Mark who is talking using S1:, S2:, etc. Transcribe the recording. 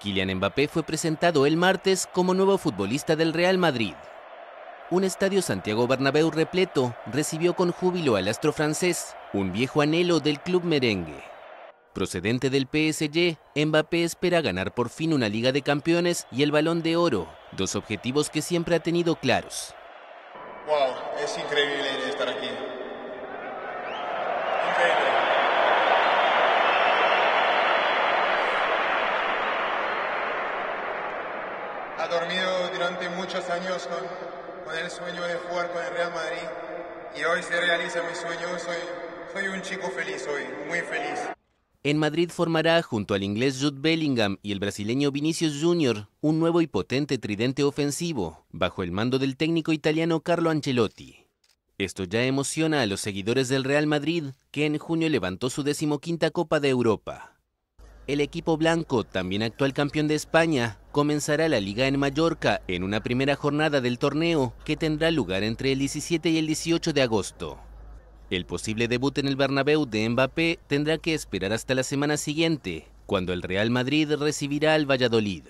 S1: Kylian Mbappé fue presentado el martes como nuevo futbolista del Real Madrid. Un estadio Santiago Bernabéu repleto recibió con júbilo al astro francés, un viejo anhelo del club merengue. Procedente del PSG, Mbappé espera ganar por fin una Liga de Campeones y el Balón de Oro, dos objetivos que siempre ha tenido claros.
S2: Wow, es increíble estar aquí.
S3: ha dormido durante muchos años con, el sueño de jugar con el Real Madrid y hoy se realiza mi sueño. Soy, soy un chico feliz hoy, muy feliz.
S1: En Madrid formará, junto al inglés Jude Bellingham y el brasileño Vinicius Jr., un nuevo y potente tridente ofensivo, bajo el mando del técnico italiano Carlo Ancelotti. Esto ya emociona a los seguidores del Real Madrid, que en junio levantó su decimoquinta Copa de Europa. El equipo blanco, también actual campeón de España, comenzará la liga en Mallorca en una primera jornada del torneo que tendrá lugar entre el 17 y el 18 de agosto. El posible debut en el Bernabéu de Mbappé tendrá que esperar hasta la semana siguiente, cuando el Real Madrid recibirá al Valladolid.